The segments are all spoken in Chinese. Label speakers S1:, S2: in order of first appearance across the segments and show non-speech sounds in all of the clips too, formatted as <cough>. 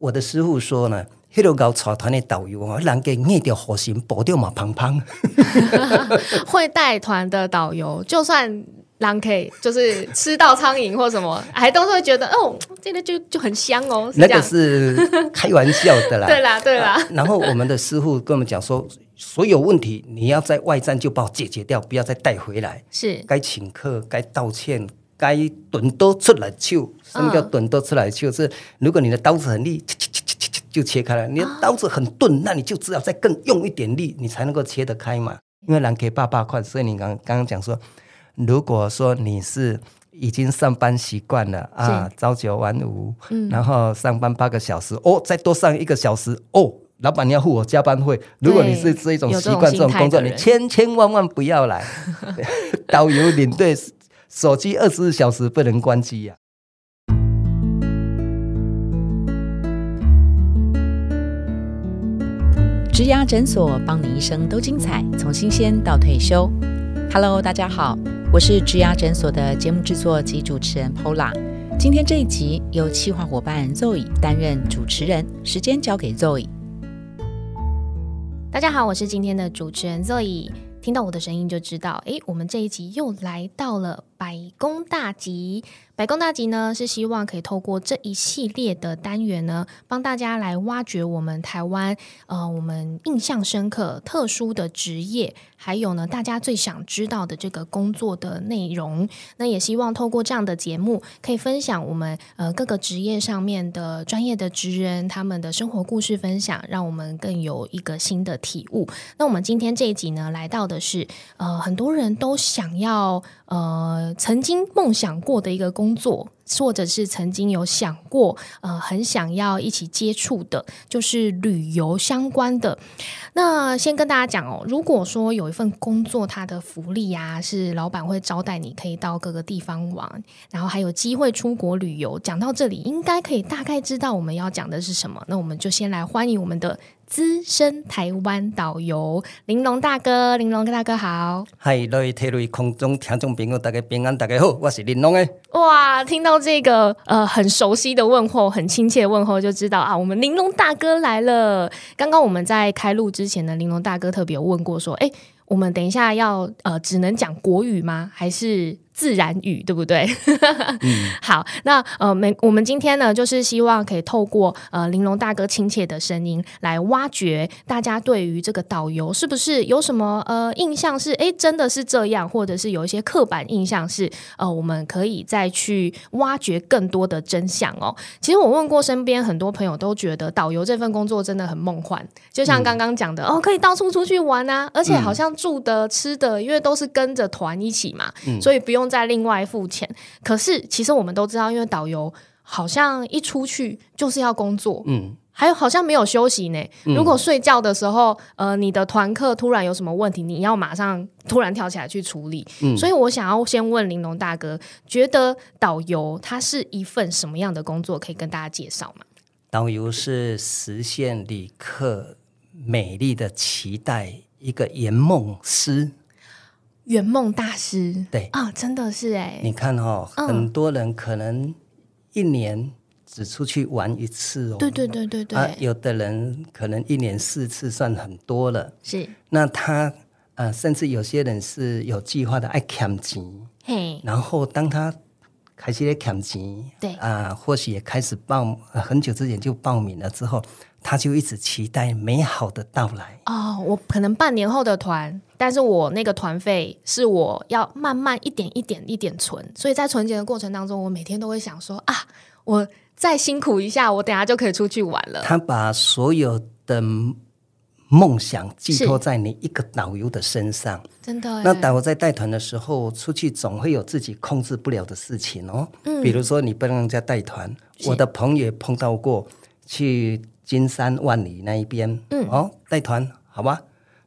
S1: 我的师傅说呢，黑多搞草团的导游啊，狼给灭掉火星，饱掉马胖胖。
S2: <laughs> 会带团的导游，就算狼以就是吃到苍蝇或什么，<laughs> 还都是会觉得哦，这个就就很香哦。那个
S1: 是 <laughs> 开玩笑的啦。对
S2: 啦，对啦。然
S1: 后我们的师傅跟我们讲说，所有问题你要在外站就把我解决掉，不要再带回来。是，该请客该道歉。该钝刀出来就，什么叫钝刀出来就？是如果你的刀子很利，切切切切切就切开了；你的刀子很钝，那你就只要再更用一点力，你才能够切得开嘛。因为难给爸爸快，所以你刚刚刚讲说，如果说你是已经上班习惯了啊，朝九晚五，然后上班八个小时，哦，再多上一个小时，哦，老板你要付我加班费。如果你是这种习惯这种工作，你千千万万不要来 <laughs> <laughs> 导游领队。手机二十四小时不能关机呀！
S2: 植牙诊所帮你一生都精彩，从新鲜到退休。Hello，大家好，我是植牙诊所的节目制作及主持人 Pola。今天这一集由企划伙伴 Zoe 担任主持人，时间交给 Zoe。大家好，我是今天的主持人 Zoe，听到我的声音就知道，哎，我们这一集又来到了。百工大吉。百工大吉呢是希望可以透过这一系列的单元呢，帮大家来挖掘我们台湾呃我们印象深刻特殊的职业，还有呢大家最想知道的这个工作的内容。那也希望透过这样的节目，可以分享我们呃各个职业上面的专业的职人他们的生活故事分享，让我们更有一个新的体悟。那我们今天这一集呢，来到的是呃很多人都想要呃。曾经梦想过的一个工作，或者是曾经有想过，呃，很想要一起接触的，就是旅游相关的。那先跟大家讲哦，如果说有一份工作，它的福利呀是老板会招待你，可以到各个地方玩，然后还有机会出国旅游。讲到这里，应该可以大概知道我们要讲的是什么。那我们就先来欢迎我们的。资深台湾导游玲珑大哥，玲珑大哥好。
S1: 嗨，各位铁路空中听众朋友，大家平安，大家好，我是玲珑诶。
S2: 哇，听到这个呃很熟悉的问候，很亲切的问候，就知道啊，我们玲珑大哥来了。刚刚我们在开录之前呢，玲珑大哥特别问过说，哎，我们等一下要呃只能讲国语吗？还是？自然语对不对？<laughs> 好，那呃，每我们今天呢，就是希望可以透过呃玲珑大哥亲切的声音来挖掘大家对于这个导游是不是有什么呃印象是哎真的是这样，或者是有一些刻板印象是呃我们可以再去挖掘更多的真相哦。其实我问过身边很多朋友，都觉得导游这份工作真的很梦幻，就像刚刚讲的哦，可以到处出去玩啊，而且好像住的吃的，因为都是跟着团一起嘛，所以不用。再另外付钱，可是其实我们都知道，因为导游好像一出去就是要工作，嗯，还有好像没有休息呢。如果睡觉的时候，呃，你的团客突然有什么问题，你要马上突然跳起来去处理。所以我想要先问玲珑大哥，觉得导游他是一份什么样的工作？可以跟大家介绍吗？
S1: 导游是实现旅客美丽的期待，一个圆梦师。
S2: 圆梦大师，对啊，真的是哎，你
S1: 看哈，很多人可能一年只出去玩一次，哦，对对
S2: 对对对，
S1: 有的人可能一年四次算很多了，是。那他啊，甚至有些人是有计划的，爱攒钱，嘿，然后当他。开始在攒钱，对啊，或许也开始报很久之前就报名了，之后他就一直期待美好的到来。
S2: 哦，我可能半年后的团，但是我那个团费是我要慢慢一点一点一点存，所以在存钱的过程当中，我每天都会想说啊，我再辛苦一下，我等下就可以出去玩了。
S1: 他把所有的。梦想寄托在你一个导游的身上，
S2: 真的。那导
S1: 游在带团的时候，出去总会有自己控制不了的事情哦。嗯，比如说你不让人家带团，我的朋友碰到过，去金山万里那一边，嗯，哦，带团好吧，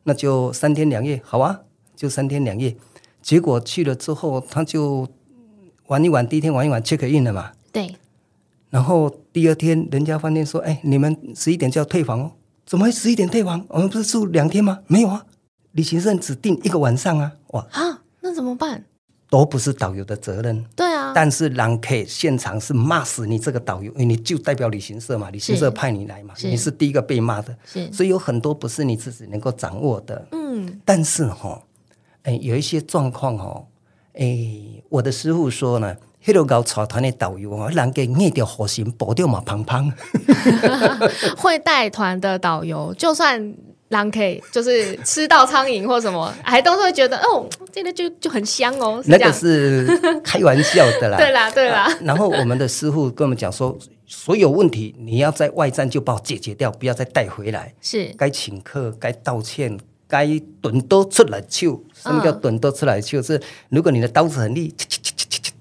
S1: 那就三天两夜，好吧，就三天两夜。结果去了之后，他就玩一玩，第一天玩一玩，check in 了嘛，对。然后第二天，人家饭店说：“哎，你们十一点就要退房哦。”怎么会十一点退房？我们不是住两天吗？没有啊，旅行社只订一个晚上啊！哇
S2: 啊，那怎么办？
S1: 都不是导游的责任，对啊。但是狼 K 现场是骂死你这个导游，因为你就代表旅行社嘛，旅行社派你来嘛，你是第一个被骂的，所以有很多不是你自己能够掌握的，嗯。但是哈，哎，有一些状况哦，哎，我的师傅说呢。很多搞茶团的导游啊，狼给捏掉火星包掉嘛胖胖。
S2: 会带团的导游，就算狼给就是吃到苍蝇或什么，还都是会觉得哦，这个就就很香哦。那个
S1: 是开玩笑的啦，对
S2: 啦对啦。然后我
S1: 们的师傅跟我们讲说，所有问题你要在外站就把我解决掉，不要再带回来。是该请客，该道歉，该钝刀出来就什么叫钝刀出来秀？是如果你的刀子很利。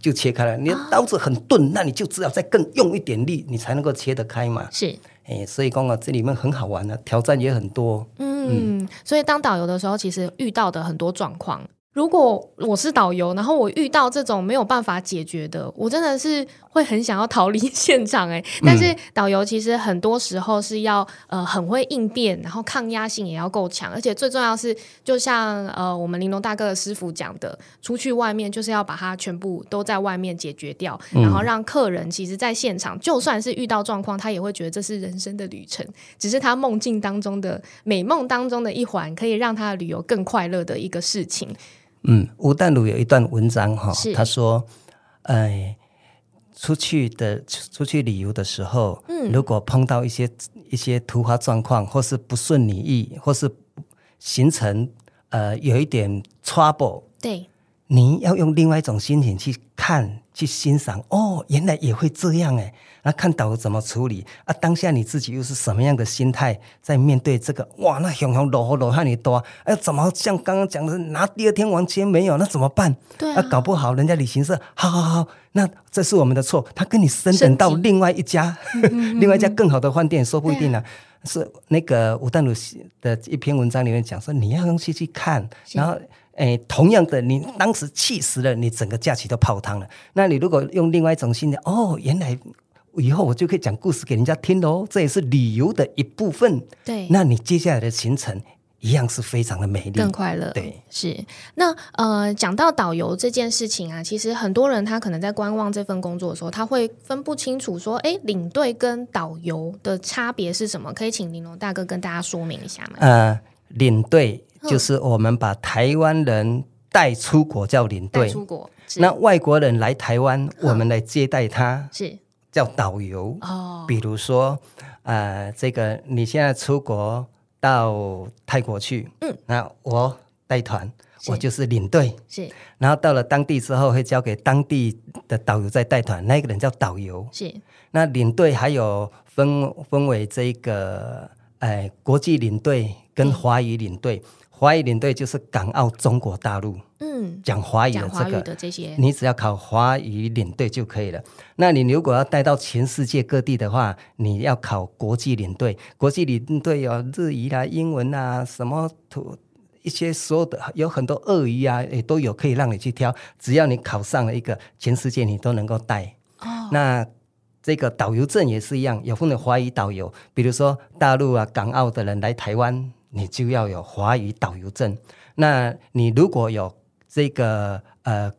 S1: 就切开了，你的刀子很钝，那你就只要再更用一点力，你才能够切得开嘛。是，哎，所以刚刚这里面很好玩的，挑战也很多。
S2: 嗯，所以当导游的时候，其实遇到的很多状况，如果我是导游，然后我遇到这种没有办法解决的，我真的是。会很想要逃离现场哎，但是导游其实很多时候是要呃很会应变，然后抗压性也要够强，而且最重要是，就像呃我们玲珑大哥的师傅讲的，出去外面就是要把它全部都在外面解决掉，然后让客人其实在现场，就算是遇到状况，他也会觉得这是人生的旅程，只是他梦境当中的美梦当中的一环，可以让他的旅游更快乐的一个事情。
S1: 嗯，吴淡如有一段文章哈，他说，哎。出去的出去旅游的时候，如果碰到一些一些突发状况，或是不顺你意，或是行程呃有一点 trouble，对，你要用另外一种心情去看去欣赏。哦，原来也会这样哎。那看导游怎么处理啊？当下你自己又是什么样的心态在面对这个？哇，那熊熊罗罗汉你多哎？怎么像刚刚讲的拿第二天完全没有？那怎么办？对啊，搞不好人家旅行社好好好，那这是我们的错。他跟你升等到另外一家，<laughs> 另外一家更好的饭店，说不一定呢。是那个吴淡鲁的一篇文章里面讲说，你要用心去看。然后，诶，同样的，你当时气死了，你整个假期都泡汤了。那你如果用另外一种心态，哦，原来。以后我就可以讲故事给人家听喽，这也是旅游的一部分。对，那你接下来的行程一样是非常的美丽，更快
S2: 乐。对，是。那呃，讲到导游这件事情啊，其实很多人他可能在观望这份工作的时候，他会分不清楚说，哎，领队跟导游的差别是什么？可以请玲珑大哥跟大家说明一下吗？
S1: 呃，领队就是我们把台湾人带出国叫领队，出国。那外国人来台湾，我们来接待他，是。叫导游哦，比如说，呃，这个你现在出国到泰国去，嗯，那我带团，我就是领队，是，然后到了当地之后会交给当地的导游再带团，那个人叫导游，是。那领队还有分分为这个，哎，国际领队跟华语领队。华语领队就是港澳中国大陆，嗯，讲华语的这个，你只要考华语领队就可以了。那你如果要带到全世界各地的话，你要考国际领队。国际领队有日语啊、英文啊，什么图一些所有的有很多鳄鱼啊，也都有可以让你去挑。只要你考上了一个，全世界你都能够带。那这个导游证也是一样，有分的华语导游，比如说大陆啊、港澳的人来台湾。你就要有华语导游证。那你如果有这个呃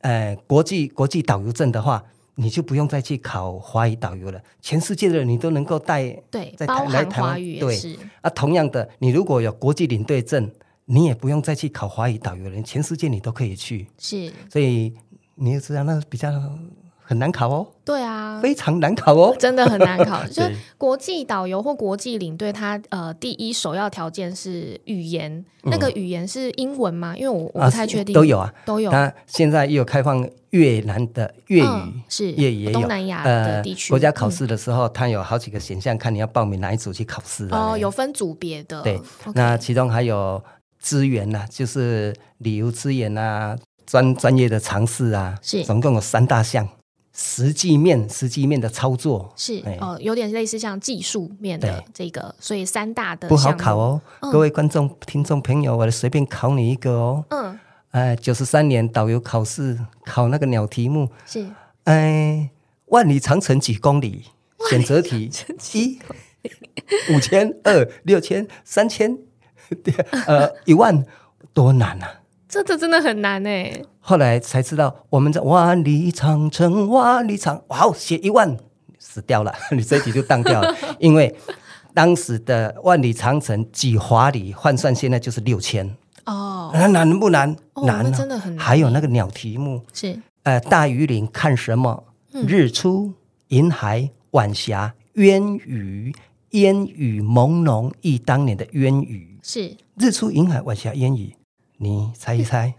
S1: 呃国际国际导游证的话，你就不用再去考华语导游了。全世界的你都能够带，
S2: 对，包含华语也是。
S1: 啊，同样的，你如果有国际领队证，你也不用再去考华语导游了，全世界你都可以去。是，所以你也知道，那比较。很难考哦，
S2: 对啊，非
S1: 常难考哦，真的很难考。<laughs> 就
S2: 国际导游或国际领队，他呃，第一首要条件是语言，那个语言是英文吗？因为我我不太确定，都有啊，都有。他
S1: 现在又开放越南的粤语，是粤语，东南亚的地区。国家考试的时候，他有好几个选项，看你要报名哪一组去考试。哦，
S2: 有分组别的，对。那
S1: 其中还有资源呐，就是旅游资源呐，专专业的尝试啊，是总共有三大项。实际面、实际面的操作是，
S2: 哦，有点类似像技术面的这个，所以三大的不好考哦。各位
S1: 观众、听众朋友，我随便考你一个哦。嗯，哎，九十三年导游考试考那个鸟题目是，哎，万里长城几公里？选择题，一五千二六千三千，对，<laughs> 呃，一万，多难啊！
S2: 这这真的很难哎！
S1: 后来才知道，我们在万里长城，万里长，哇哦，写一万死掉了，<laughs> 你这题就当掉了。<laughs> 因为当时的万里长城几华里，换算现在就是六千哦，那难不难？难，真的很难。还有那个鸟题目是，呃，大鱼林看什么？日出、云海、晚霞、烟雨，烟雨朦胧忆当年的烟雨，是日出、云海、晚霞、烟雨。你猜一猜，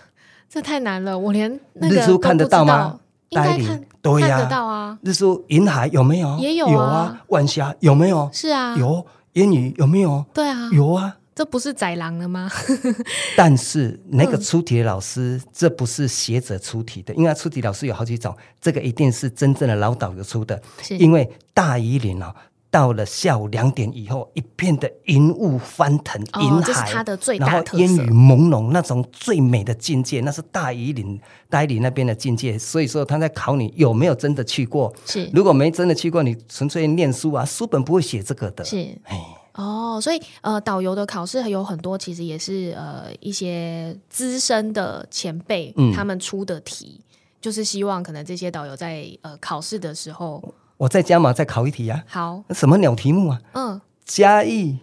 S2: <laughs> 这太难了，我连日出看得到吗？
S1: 应该看，对呀，到啊，日出云海有没有？也有，有啊，晚霞有没有？是啊，有，烟雨有没有？对啊，有
S2: 啊，这不是宰狼了吗？
S1: <laughs> 但是那个出题老师，这不是学者出题的，因为出题老师有好几种，这个一定是真正的老导游出的，因为大鱼岭啊。到了下午两点以后，一片的云雾翻腾，云海，然后烟雨朦胧，那种最美的境界，那是大宜岭、大岭那边的境界。所以说，他在考你有没有真的去过。是，如果没真的去过，你纯粹念书啊，书本不会写这个的。是，
S2: 哦，所以呃，导游的考试有很多，其实也是呃一些资深的前辈，嗯，他们出的题，就是希望可能这些导游在呃考试的时候。
S1: 我再加嘛，再考一题啊。好，什么鸟题目啊？嗯，嘉义，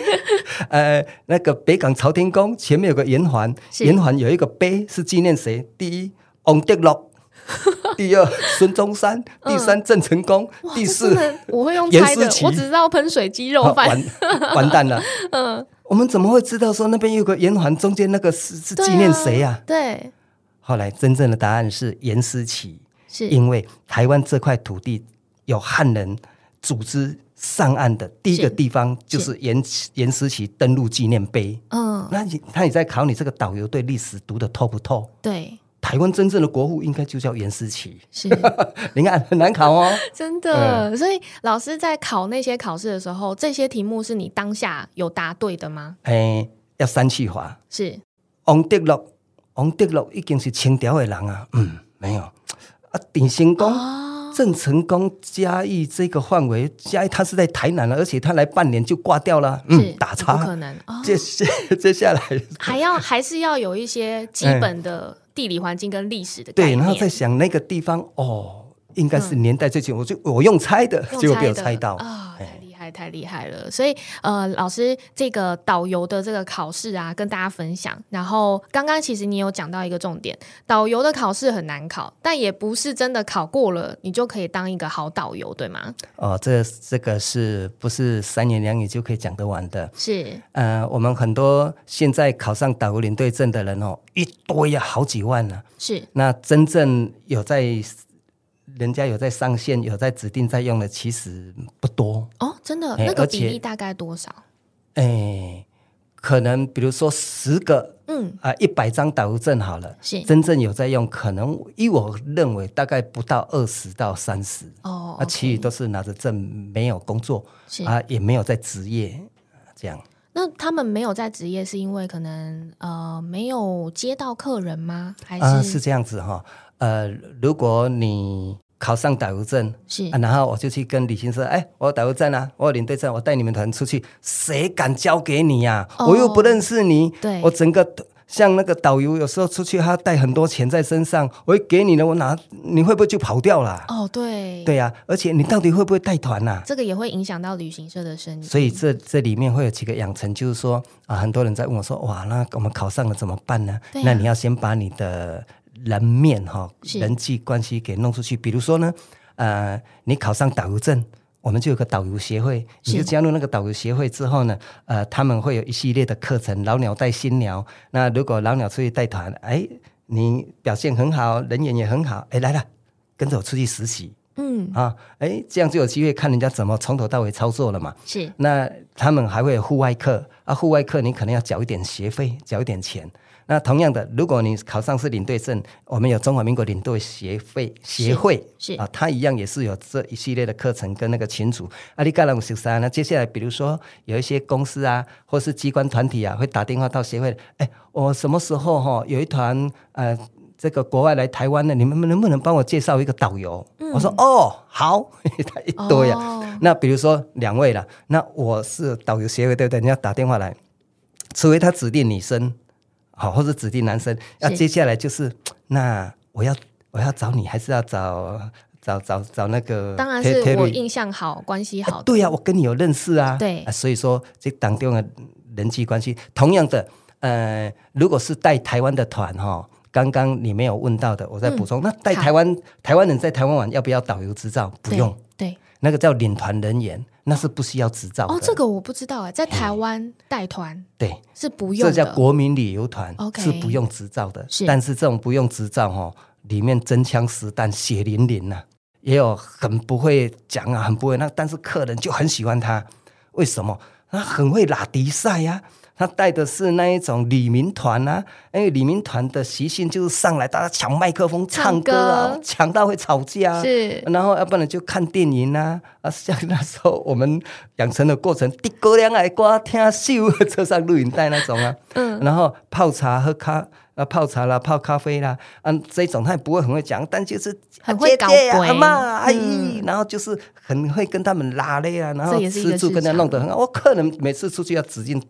S1: <laughs> 呃，那个北港朝天宫前面有个圆环，圆环有一个碑是纪念谁？第一，王德禄；<laughs> 第二，孙中山；第三，郑成功；第四，我
S2: 会用猜的，我只知道喷水鸡肉饭，<laughs> 完蛋了。嗯，
S1: 我们怎么会知道说那边有个圆环，中间那个是是纪念谁呀？对。后来真正的答案是严思琪，是因为台湾这块土地。有汉人组织上岸的第一个地方就是严严思琪登陆纪念碑。嗯，那你，他你在考你这个导游对历史读的透不透？对，台湾真正的国父应该就叫严思琪，是，<laughs> 你看很难考哦。<laughs>
S2: 真的，所以老师在考那些考试的时候，这些题目是你当下有答对的吗？
S1: 哎，要三气华是。王德禄，王德禄已经是清朝的人啊。嗯，没有。啊，田心公。郑成功嘉义这个范围，嘉义他是在台南了，而且他来半年就挂掉了，嗯，打叉，不可能，接接接下来
S2: 还要还是要有一些基本的地理环境跟历史的对，
S1: 然后再想那个地方哦，应该是年代最近，我就我用猜的结果没有猜到啊。
S2: 太太厉害了，所以呃，老师这个导游的这个考试啊，跟大家分享。然后刚刚其实你有讲到一个重点，导游的考试很难考，但也不是真的考过了你就可以当一个好导游，对吗？
S1: 哦，这这个是不是三言两语就可以讲得完的？是，呃，我们很多现在考上导游领队证的人哦，一堆呀，好几万呢。是，那真正有在。人家有在上线，有在指定在用的，其实不多哦。真的，那个比例大概多少？哎，可能比如说十个，嗯啊，一百张导游证好了，是真正有在用，可能依我认为大概不到二十到三十哦。那其余都是拿着证没有工作，啊，也没有在职业这样。
S2: 那他们没有在职业，是因为可能呃没有接到客人吗？还是是这
S1: 样子哈？呃，如果你考上导游证，是，啊，然后我就去跟旅行社，哎，我导游证啊，我领队证，我带你们团出去，谁敢交给你呀？我又不认识你，对，我整个像那个导游，有时候出去他带很多钱在身上，我给你呢，我拿，你会不会就跑掉了？
S2: 哦，对，
S1: 对呀，而且你到底会不会带团啊？
S2: 这个也会影响到旅行社的生意。所
S1: 以这这里面会有几个养成，就是说啊，很多人在问我说，哇，那我们考上了怎么办呢？那你要先把你的。人面哈，人际关系给弄出去。比如说呢，呃，你考上导游证，我们就有个导游协会。你加入那个导游协会之后呢，呃，他们会有一系列的课程，老鸟带新鸟。那如果老鸟出去带团，哎，你表现很好，人缘也很好，哎，来了，跟着我出去实习。嗯，啊，哎，这样就有机会看人家怎么从头到尾操作了嘛。是，那他们还会有户外课啊，户外课你可能要缴一点学费，缴一点钱。那同样的，如果你考上是领队证，我们有中华民国领队协会协会啊，他一样也是有这一系列的课程跟那个群组。阿里嘎拉五十三。那接下来，比如说有一些公司啊，或是机关团体啊，会打电话到协会，哎，我什么时候哈有一团呃这个国外来台湾的，你们能不能帮我介绍一个导游？我说哦好，<laughs> 一堆呀。那比如说两位了，那我是导游协会对不对？你要打电话来，除非他指定你生。好，或者指定男生。那接下来就是，那我要我要找你，还是要找找找找那个？当然是我印
S2: 象好，关系好。
S1: 对呀，我跟你有认识啊。对，所以说这当中的人际关系。同样的，呃，如果是带台湾的团哈，刚刚你没有问到的，我再补充。那带台湾台湾人在台湾玩要不要导游执照？不用，对，那个叫领团人员。那是不需要执照哦，这
S2: 个我不知道啊，在台湾带团对是不用，这叫
S1: 国民旅游团，是不用执照的。但是这种不用执照哦，里面真枪实弹、血淋淋呐，也有很不会讲啊，很不会那，但是客人就很喜欢他，为什么？他很会拉迪赛呀。他带的是那一种李明团啊，因为李明团的习性就是上来大家抢麦克风唱歌啊，抢到会吵架，是。然后要不然就看电影啊，<laughs> 啊像那时候我们养成的过程，滴哥俩爱瓜听秀，车上录影带那种啊，嗯。然后泡茶喝咖啊，泡茶啦，泡咖啡啦，嗯，这种他也不会很会讲，但就是很会搞鬼嘛，阿姨。然后就是很会跟他们拉嘞啊，然后吃住跟他弄得很好。我客人每次出去要指定。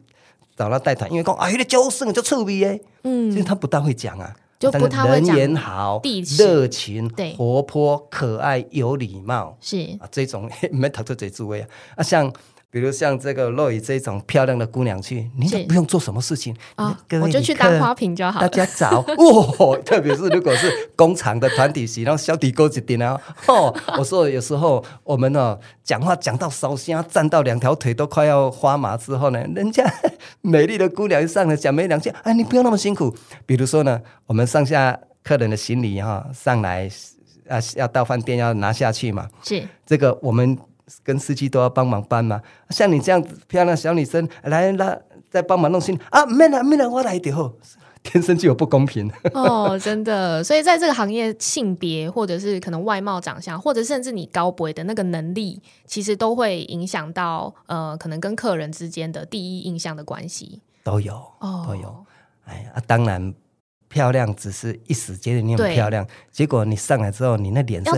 S1: 找他带团，因为讲啊，有点教生就臭逼哎，嗯，其实他不大会讲啊，就不太会讲，好，热情，对，活泼，可爱，有礼貌，是啊，这种 <laughs> 没讨到这滋味啊，啊像。比如像这个洛雨这种漂亮的姑娘去，你也不用做什么事情啊，我就去当花
S2: 瓶就好。大家找
S1: 哦，<laughs> 特别是如果是工厂的团体席，然后小底锅子点啊，哦，<laughs> 我说有时候我们呢讲话讲到烧心站到两条腿都快要发麻之后呢，人家美丽的姑娘一上来讲没两句，哎，你不要那么辛苦。比如说呢，我们上下客人的行李哈，上来啊要到饭店要拿下去嘛，是这个我们。跟司机都要帮忙搬嘛。像你这样子漂亮小女生来拉，再帮忙弄行啊！没啦没啦，我来得天生就有不公平。哦，
S2: 真的，所以在这个行业，性别或者是可能外貌长相，或者甚至你高博的那个能力，其实都会影响到呃，可能跟客人之间的第一印象的关系。
S1: 都有哦，都有。哎呀，当然。漂亮，只是一时觉得你很漂亮，结果你上来之后，你那脸色，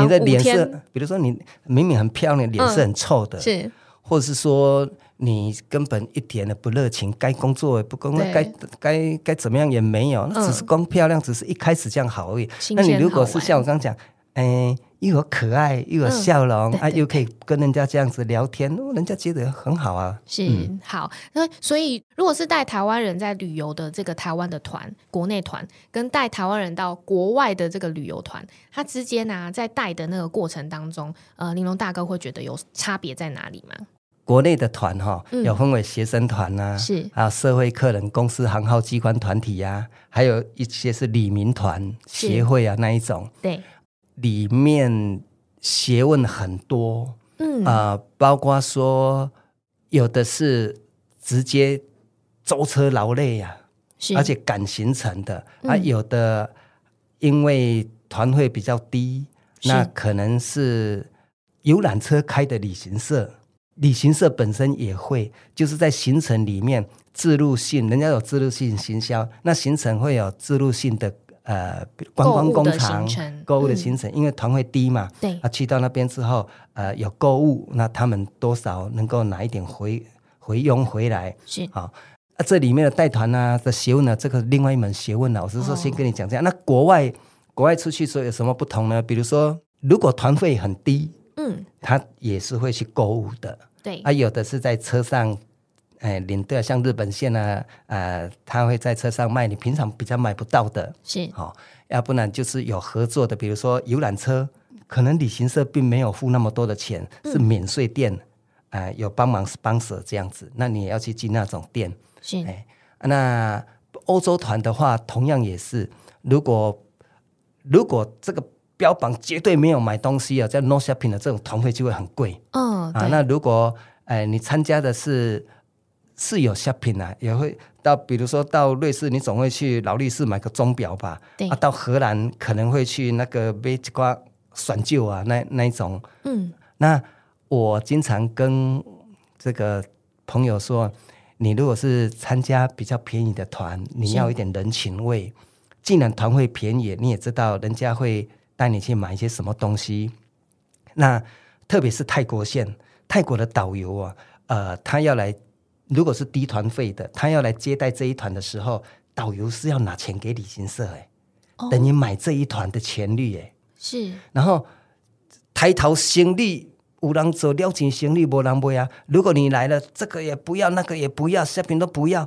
S1: 你的脸色，比如说你明明很漂亮，脸色很臭的，是或者是说你根本一点都不热情，该工作也不工，作，该该该怎么样也没有，那只是光漂亮，只是一开始这样好而已。那你如果是像我刚刚讲，哎。又有可爱，又有笑容，啊，又可以跟人家这样子聊天，人家觉得很好啊。是
S2: 好，那所以如果是带台湾人在旅游的这个台湾的团，国内团跟带台湾人到国外的这个旅游团，它之间呢，在带的那个过程当中，呃，玲珑大哥会觉得有差别在哪里吗？
S1: 国内的团哈，有分为学生团呐，是啊，社会客人、公司行号、机关团体呀，还有一些是李民团协会啊那一种，对。里面学问很多，嗯啊，包括说有的是直接舟车劳累呀，而且赶行程的啊，有的因为团费比较低，那可能是游览车开的旅行社，旅行社本身也会就是在行程里面自律性，人家有自律性行销，那行程会有自律性的。呃，观光工厂、购物的行程，因为团费低嘛，对，他去到那边之后，呃，有购物，那他们多少能够拿一点回回佣回来，是啊，啊，这里面的带团呢的学问呢，这个另外一门学问呢，我是说先跟你讲这样，那国外国外出去说有什么不同呢？比如说，如果团费很低，嗯，他也是会去购物的，对，他有的是在车上。哎，领队像日本线呢，呃，他会在车上卖你平常比较买不到的，是哦，要不然就是有合作的，比如说游览车，可能旅行社并没有付那么多的钱，是免税店，啊，有帮忙 sponsor 这样子，那你也要去进那种店，是哎，那欧洲团的话，同样也是，如果如果这个标榜绝对没有买东西啊，在 no shopping 的这种团费就会很贵，
S2: 嗯啊，那
S1: 如果哎你参加的是。是有 shopping 啊，也会到，比如说到瑞士，你总会去劳力士买个钟表吧？对啊，到荷兰可能会去那个贝吉瓜选旧啊，那那一种。嗯，那我经常跟这个朋友说，你如果是参加比较便宜的团，你要一点人情味。既然团会便宜，你也知道人家会带你去买一些什么东西。那特别是泰国线，泰国的导游啊，呃，他要来。如果是低团费的，他要来接待这一团的时候，导游是要拿钱给旅行社哎，等你买这一团的钱率哎，是，然后，抬头行李无人走，拎行李无人背啊！如果你来了，这个也不要，那个也不要，下品都不要，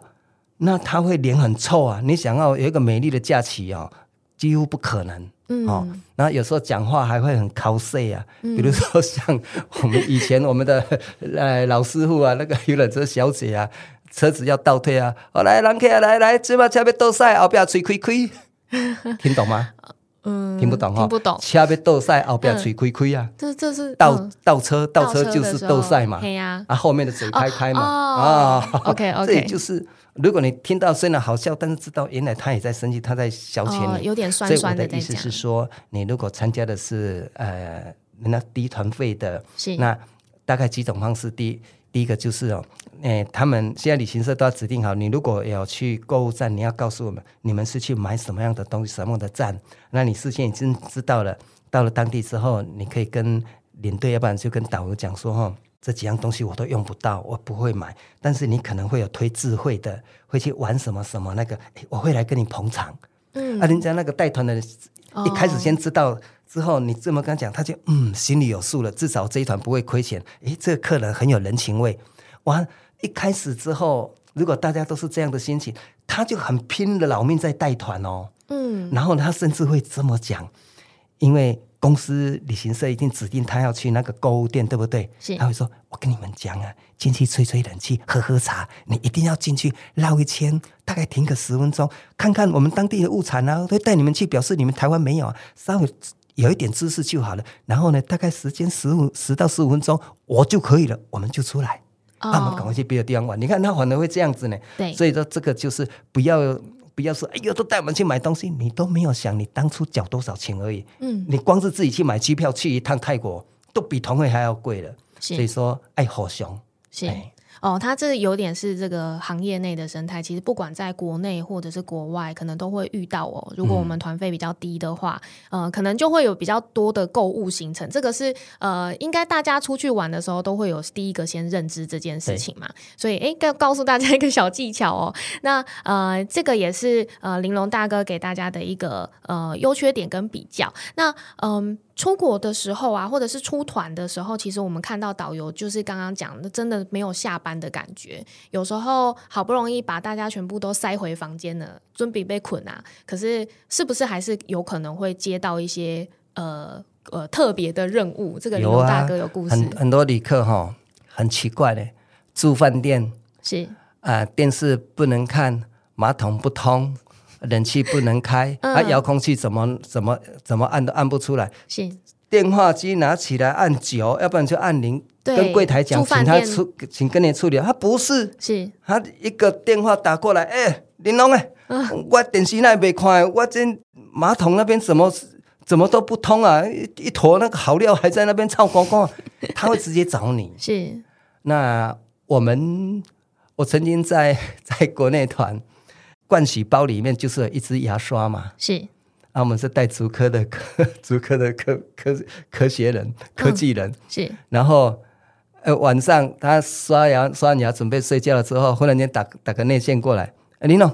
S1: 那他会脸很臭啊！你想要有一个美丽的假期啊，几乎不可能。嗯，然后有时候讲话还会很搞笑啊，比如说像我们以前我们的 <laughs> 呃老师傅啊，那个游览车小姐啊，车子要倒退啊，我来，来来，芝麻车别倒塞，后边吹亏亏，<laughs> 听懂吗？嗯，听不懂哈，听不懂，车别倒塞，后边吹亏亏啊，
S2: 这这是倒
S1: 倒车，倒车就是倒塞嘛，对呀，啊，后面的嘴开开嘛，啊，OK OK，<laughs> 这就是。如果你听到虽然好笑，但是知道原来他也在生气，他在消遣你。所以我的意思是说，你如果参加的是呃人家低团费的，那大概几种方式。第一，第一个就是哦，哎，他们现在旅行社都要指定好。你如果要去购物站，你要告诉我们你们是去买什么样的东西，什么的站。那你事先已经知道了，到了当地之后，你可以跟领队不然就跟导游讲说哈。这几样东西我都用不到，我不会买。但是你可能会有推智慧的，会去玩什么什么那个，我会来跟你捧场。嗯，啊，人家那个带团的人一开始先知道，之后你这么跟他讲，他就嗯心里有数了，至少这一团不会亏钱。诶，这个客人很有人情味。完，一开始之后，如果大家都是这样的心情，他就很拼了老命在带团哦。嗯，然后他甚至会这么讲。因为公司旅行社一定指定他要去那个购物店，对不对？他会说：“我跟你们讲啊，进去吹吹冷气，喝喝茶。你一定要进去绕一圈，大概停个十分钟，看看我们当地的物产啊，会带你们去表示你们台湾没有，啊，稍微有一点知识就好了。然后呢，大概时间十五十到十五分钟，我就可以了，我们就出来，那我们赶快去别的地方玩。你看他可能会这样子呢。对，所以说这个就是不要。”不要说，哎呦，都带我们去买东西，你都没有想你当初缴多少钱而已。嗯，你光是自己去买机票去一趟泰国，都比同类还要贵了。是，所以说，爱好熊。
S2: 是。哦，它这有点是这个行业内的生态，其实不管在国内或者是国外，可能都会遇到哦。如果我们团费比较低的话，呃，可能就会有比较多的购物行程。这个是呃，应该大家出去玩的时候都会有第一个先认知这件事情嘛。所以，哎，告告诉大家一个小技巧哦。那呃，这个也是呃，玲珑大哥给大家的一个呃优缺点跟比较。那嗯。出国的时候啊，或者是出团的时候，其实我们看到导游就是刚刚讲的，真的没有下班的感觉。有时候好不容易把大家全部都塞回房间了，准备被捆啊，可是是不是还是有可能会接到一些呃呃特别的任务？这个旅大哥有故事。很
S1: 很多旅客哈，很奇怪的，住饭店是啊，电视不能看，马桶不通。冷气不能开，啊，遥控器怎么怎么怎么按都按不出来。是电话机拿起来按九，要不然就按零，跟柜台讲，请他处，请跟你处理。他不是，是他一个电话打过来，哎，玲珑哎，我电视那边看，我这马桶那边怎么怎么都不通啊，一坨那个好料还在那边臭咕咕。<laughs> 他会直接找你。是那我们，我曾经在在国内团。盥洗包里面就是一支牙刷嘛。是，啊，我们是带足科的科，<laughs> 足科的科科科学人，科技人。是，然后，呃，晚上他刷牙，刷完牙准备睡觉了之后，忽然间打打个内线过来，林老，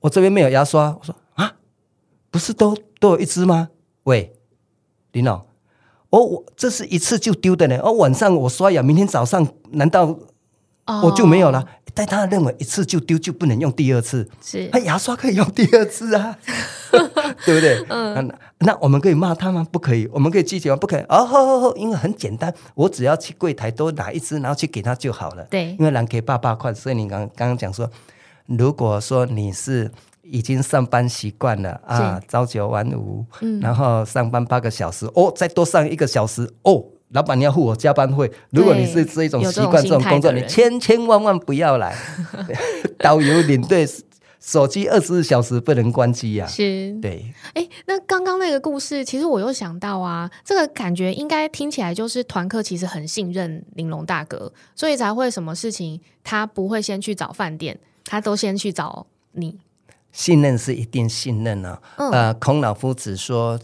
S1: 我这边没有牙刷。我说啊，不是都都有一支吗？喂，林总，哦我这是一次就丢的呢。哦，晚上我刷牙，明天早上难道？
S2: 我就没有了，
S1: 但他认为一次就丢就不能用第二次，是，他牙刷可以用第二次啊，<laughs> 对不对？嗯，那我们可以骂他吗？不可以，我们可以拒绝吗？不可以。哦，好好好因为很简单，我只要去柜台多拿一支，然后去给他就好了。对，因为两给爸爸看。所以你刚刚讲说，如果说你是已经上班习惯了啊，朝九晚五，然后上班八个小时，哦，再多上一个小时，哦。老板，你要付我加班费。如果你是这种习惯，这种工作，你千千万万不要来。<laughs> 导游领队手机二十四小时不能关机呀。是，对。
S2: 哎，那刚刚那个故事，其实我又想到啊，这个感觉应该听起来就是团客其实很信任玲珑大哥，所以才会什么事情他不会先去找饭店，他都先去
S1: 找你。信任是一定信任呢。呃，孔老夫子说，